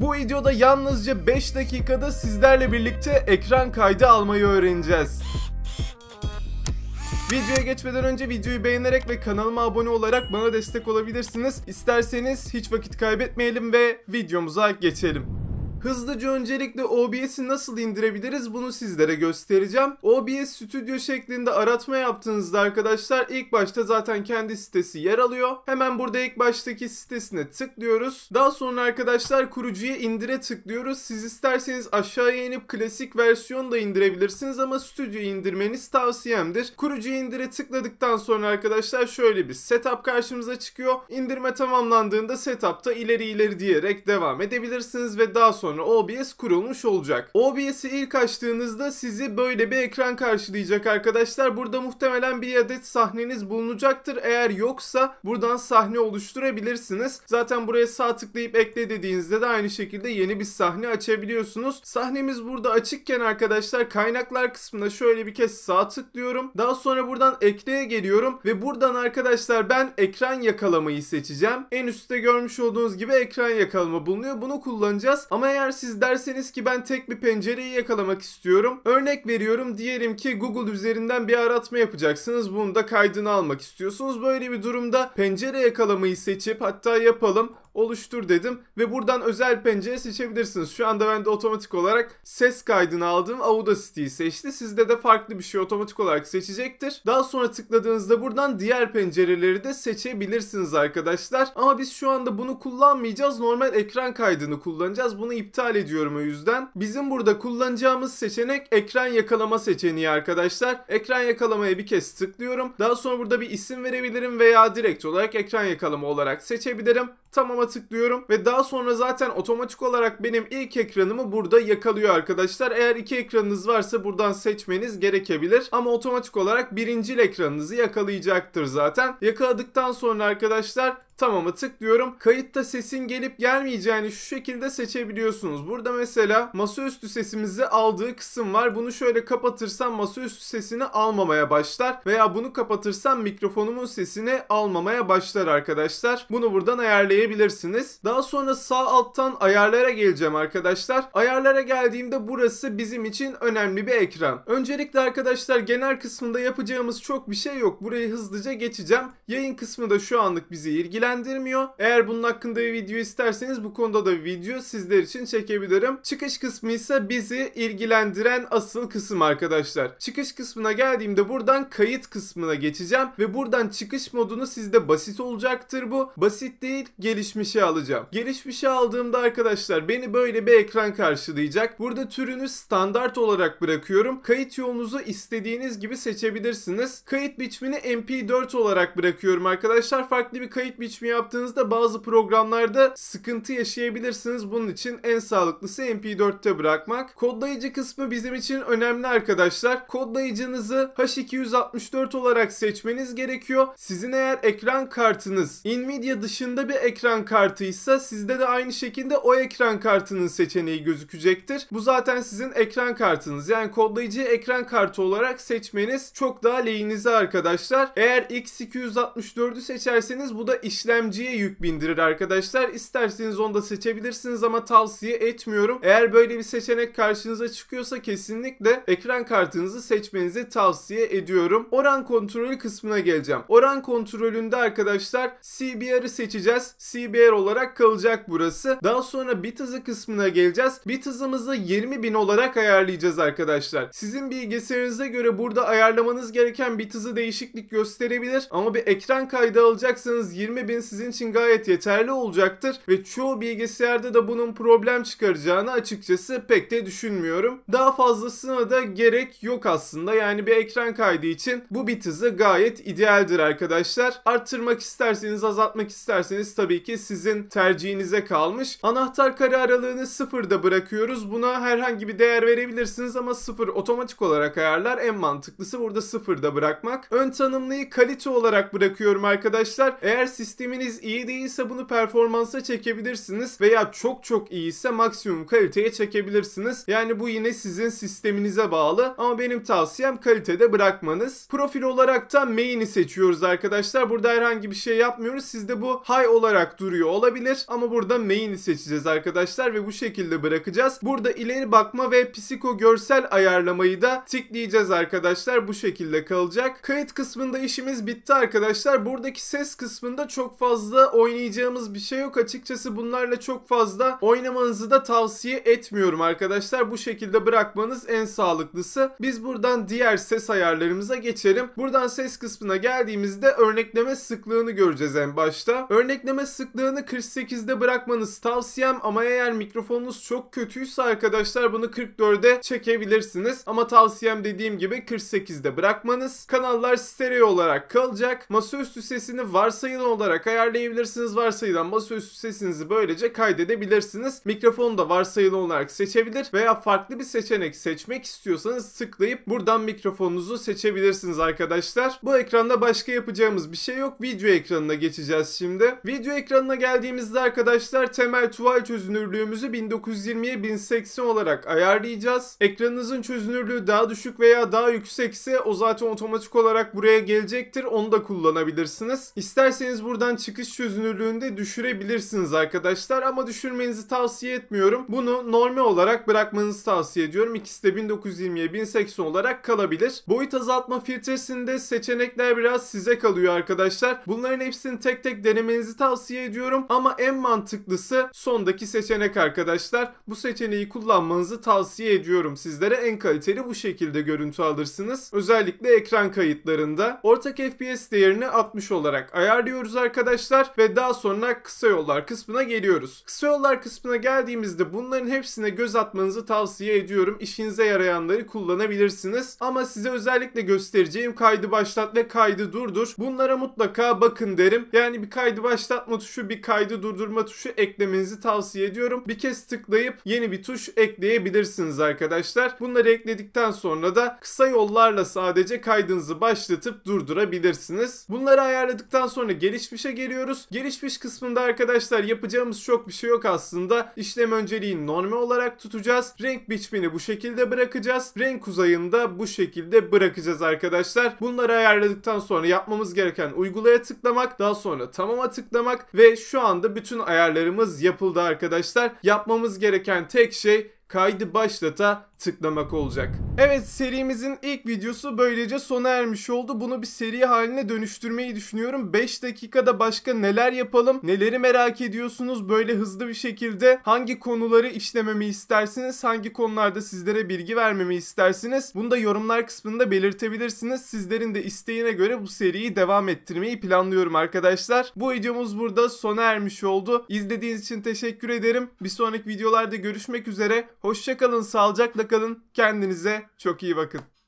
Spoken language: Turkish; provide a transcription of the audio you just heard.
Bu videoda yalnızca 5 dakikada sizlerle birlikte ekran kaydı almayı öğreneceğiz. Videoya geçmeden önce videoyu beğenerek ve kanalıma abone olarak bana destek olabilirsiniz. İsterseniz hiç vakit kaybetmeyelim ve videomuza geçelim. Hızlıca öncelikle OBS'i nasıl indirebiliriz bunu sizlere göstereceğim. OBS Studio şeklinde aratma yaptığınızda arkadaşlar ilk başta zaten kendi sitesi yer alıyor. Hemen burada ilk baştaki sitesine tıklıyoruz. Daha sonra arkadaşlar kurucuya indire tıklıyoruz. Siz isterseniz aşağıya inip klasik versiyon da indirebilirsiniz ama Studio indirmeniz tavsiyemdir. Kurucuya indire tıkladıktan sonra arkadaşlar şöyle bir setup karşımıza çıkıyor. İndirme tamamlandığında setupta ileri ileri diyerek devam edebilirsiniz ve daha sonra sonra OBS kurulmuş olacak. OBS'i ilk açtığınızda sizi böyle bir ekran karşılayacak arkadaşlar. Burada muhtemelen bir adet sahneniz bulunacaktır. Eğer yoksa buradan sahne oluşturabilirsiniz. Zaten buraya sağ tıklayıp ekle dediğinizde de aynı şekilde yeni bir sahne açabiliyorsunuz. Sahnemiz burada açıkken arkadaşlar kaynaklar kısmına şöyle bir kez sağ tıklıyorum. Daha sonra buradan ekleye geliyorum ve buradan arkadaşlar ben ekran yakalamayı seçeceğim. En üstte görmüş olduğunuz gibi ekran yakalama bulunuyor. Bunu kullanacağız ama eğer eğer siz derseniz ki ben tek bir pencereyi yakalamak istiyorum. Örnek veriyorum diyelim ki Google üzerinden bir aratma yapacaksınız. Bunu da kaydını almak istiyorsunuz. Böyle bir durumda pencere yakalamayı seçip hatta yapalım oluştur dedim ve buradan özel pencere seçebilirsiniz. Şu anda ben de otomatik olarak ses kaydını aldığım Audacity'yi seçti. Sizde de farklı bir şey otomatik olarak seçecektir. Daha sonra tıkladığınızda buradan diğer pencereleri de seçebilirsiniz arkadaşlar. Ama biz şu anda bunu kullanmayacağız. Normal ekran kaydını kullanacağız. Bunu iptal ediyorum o yüzden. Bizim burada kullanacağımız seçenek ekran yakalama seçeneği arkadaşlar. Ekran yakalamaya bir kez tıklıyorum. Daha sonra burada bir isim verebilirim veya direkt olarak ekran yakalama olarak seçebilirim. Tamam'a tıklıyorum ve daha sonra zaten otomatik olarak benim ilk ekranımı burada yakalıyor arkadaşlar. Eğer iki ekranınız varsa buradan seçmeniz gerekebilir ama otomatik olarak birinci ekranınızı yakalayacaktır zaten. Yakaladıktan sonra arkadaşlar Tamam'a tıklıyorum. Kayıtta sesin gelip gelmeyeceğini şu şekilde seçebiliyorsunuz. Burada mesela masaüstü sesimizi aldığı kısım var. Bunu şöyle kapatırsam masaüstü sesini almamaya başlar veya bunu kapatırsam mikrofonumun sesini almamaya başlar arkadaşlar. Bunu buradan ayarlayabilirsiniz. Daha sonra sağ alttan ayarlara geleceğim arkadaşlar. Ayarlara geldiğimde burası bizim için önemli bir ekran. Öncelikle arkadaşlar genel kısmında yapacağımız çok bir şey yok. Burayı hızlıca geçeceğim. Yayın kısmı da şu anlık bizi ilgilendirmiyor ilgilendirmiyor. Eğer bunun hakkında bir video isterseniz bu konuda da video sizler için çekebilirim. Çıkış kısmı ise bizi ilgilendiren asıl kısım arkadaşlar. Çıkış kısmına geldiğimde buradan kayıt kısmına geçeceğim ve buradan çıkış modunu sizde basit olacaktır bu. Basit değil gelişmişe alacağım. Gelişmişe aldığımda arkadaşlar beni böyle bir ekran karşılayacak. Burada türünü standart olarak bırakıyorum. Kayıt yolunuzu istediğiniz gibi seçebilirsiniz. Kayıt biçimini MP4 olarak bırakıyorum arkadaşlar. Farklı bir kayıt biçimi ölçme yaptığınızda bazı programlarda sıkıntı yaşayabilirsiniz. Bunun için en sağlıklısı MP4'te bırakmak. Kodlayıcı kısmı bizim için önemli arkadaşlar. Kodlayıcınızı H264 olarak seçmeniz gerekiyor. Sizin eğer ekran kartınız Nvidia dışında bir ekran kartıysa sizde de aynı şekilde o ekran kartının seçeneği gözükecektir. Bu zaten sizin ekran kartınız. Yani kodlayıcı ekran kartı olarak seçmeniz çok daha lehinize arkadaşlar. Eğer X264'ü seçerseniz bu da iş işlemciye yük bindirir arkadaşlar. İsterseniz onu da seçebilirsiniz ama tavsiye etmiyorum. Eğer böyle bir seçenek karşınıza çıkıyorsa kesinlikle ekran kartınızı seçmenizi tavsiye ediyorum. Oran kontrolü kısmına geleceğim. Oran kontrolünde arkadaşlar CBR'ı seçeceğiz. CBR olarak kalacak burası. Daha sonra bit hızı kısmına geleceğiz. Bit hızımızı 20.000 olarak ayarlayacağız arkadaşlar. Sizin bilgisayarınıza göre burada ayarlamanız gereken bit hızı değişiklik gösterebilir. Ama bir ekran kaydı alacaksanız 20 bin sizin için gayet yeterli olacaktır ve çoğu bilgisayarda da bunun problem çıkaracağını açıkçası pek de düşünmüyorum. Daha fazlasına da gerek yok aslında yani bir ekran kaydı için bu bit hızı gayet idealdir arkadaşlar. Arttırmak isterseniz azaltmak isterseniz tabii ki sizin tercihinize kalmış. Anahtar kare aralığını sıfırda bırakıyoruz. Buna herhangi bir değer verebilirsiniz ama sıfır otomatik olarak ayarlar. En mantıklısı burada sıfırda bırakmak. Ön tanımlıyı kalite olarak bırakıyorum arkadaşlar. Eğer sistem sisteminiz iyi değilse bunu performansa çekebilirsiniz veya çok çok iyiyse maksimum kaliteye çekebilirsiniz. Yani bu yine sizin sisteminize bağlı ama benim tavsiyem kalitede bırakmanız. Profil olarak da main'i seçiyoruz arkadaşlar. Burada herhangi bir şey yapmıyoruz. Sizde bu high olarak duruyor olabilir ama burada main'i seçeceğiz arkadaşlar ve bu şekilde bırakacağız. Burada ileri bakma ve psiko görsel ayarlamayı da tıklayacağız arkadaşlar. Bu şekilde kalacak. Kayıt kısmında işimiz bitti arkadaşlar. Buradaki ses kısmında çok çok fazla oynayacağımız bir şey yok. Açıkçası bunlarla çok fazla oynamanızı da tavsiye etmiyorum arkadaşlar. Bu şekilde bırakmanız en sağlıklısı. Biz buradan diğer ses ayarlarımıza geçelim. Buradan ses kısmına geldiğimizde örnekleme sıklığını göreceğiz en başta. Örnekleme sıklığını 48'de bırakmanız tavsiyem ama eğer mikrofonunuz çok kötüyse arkadaşlar bunu 44'e çekebilirsiniz. Ama tavsiyem dediğim gibi 48'de bırakmanız. Kanallar stereo olarak kalacak. Masaüstü sesini varsayılı olarak olarak ayarlayabilirsiniz. Varsayılan masaüstü sesinizi böylece kaydedebilirsiniz. Mikrofonu da varsayılı olarak seçebilir veya farklı bir seçenek seçmek istiyorsanız tıklayıp buradan mikrofonunuzu seçebilirsiniz arkadaşlar. Bu ekranda başka yapacağımız bir şey yok. Video ekranına geçeceğiz şimdi. Video ekranına geldiğimizde arkadaşlar temel tuval çözünürlüğümüzü 1920'ye 1080 olarak ayarlayacağız. Ekranınızın çözünürlüğü daha düşük veya daha yüksekse o zaten otomatik olarak buraya gelecektir. Onu da kullanabilirsiniz. İsterseniz buradan buradan çıkış çözünürlüğünde düşürebilirsiniz arkadaşlar ama düşürmenizi tavsiye etmiyorum. Bunu normal olarak bırakmanızı tavsiye ediyorum. İkisi de 1920'ye 1080 olarak kalabilir. Boyut azaltma filtresinde seçenekler biraz size kalıyor arkadaşlar. Bunların hepsini tek tek denemenizi tavsiye ediyorum ama en mantıklısı sondaki seçenek arkadaşlar. Bu seçeneği kullanmanızı tavsiye ediyorum sizlere. En kaliteli bu şekilde görüntü alırsınız. Özellikle ekran kayıtlarında. Ortak FPS değerini 60 olarak ayarlıyoruz arkadaşlar arkadaşlar ve daha sonra kısa yollar kısmına geliyoruz. Kısa yollar kısmına geldiğimizde bunların hepsine göz atmanızı tavsiye ediyorum. İşinize yarayanları kullanabilirsiniz. Ama size özellikle göstereceğim kaydı başlat ve kaydı durdur. Bunlara mutlaka bakın derim. Yani bir kaydı başlatma tuşu, bir kaydı durdurma tuşu eklemenizi tavsiye ediyorum. Bir kez tıklayıp yeni bir tuş ekleyebilirsiniz arkadaşlar. Bunları ekledikten sonra da kısa yollarla sadece kaydınızı başlatıp durdurabilirsiniz. Bunları ayarladıktan sonra gelişmişe geçmişe geliyoruz. Gelişmiş kısmında arkadaşlar yapacağımız çok bir şey yok aslında. İşlem önceliği normal olarak tutacağız. Renk biçimini bu şekilde bırakacağız. Renk uzayını da bu şekilde bırakacağız arkadaşlar. Bunları ayarladıktan sonra yapmamız gereken uygulaya tıklamak, daha sonra tamama tıklamak ve şu anda bütün ayarlarımız yapıldı arkadaşlar. Yapmamız gereken tek şey kaydı başlata tıklamak olacak. Evet serimizin ilk videosu böylece sona ermiş oldu. Bunu bir seri haline dönüştürmeyi düşünüyorum. 5 dakikada başka neler yapalım? Neleri merak ediyorsunuz? Böyle hızlı bir şekilde hangi konuları işlememi istersiniz? Hangi konularda sizlere bilgi vermemi istersiniz? Bunu da yorumlar kısmında belirtebilirsiniz. Sizlerin de isteğine göre bu seriyi devam ettirmeyi planlıyorum arkadaşlar. Bu videomuz burada sona ermiş oldu. İzlediğiniz için teşekkür ederim. Bir sonraki videolarda görüşmek üzere. Hoşçakalın, sağlıcakla kalın. Kendinize çok iyi bakın.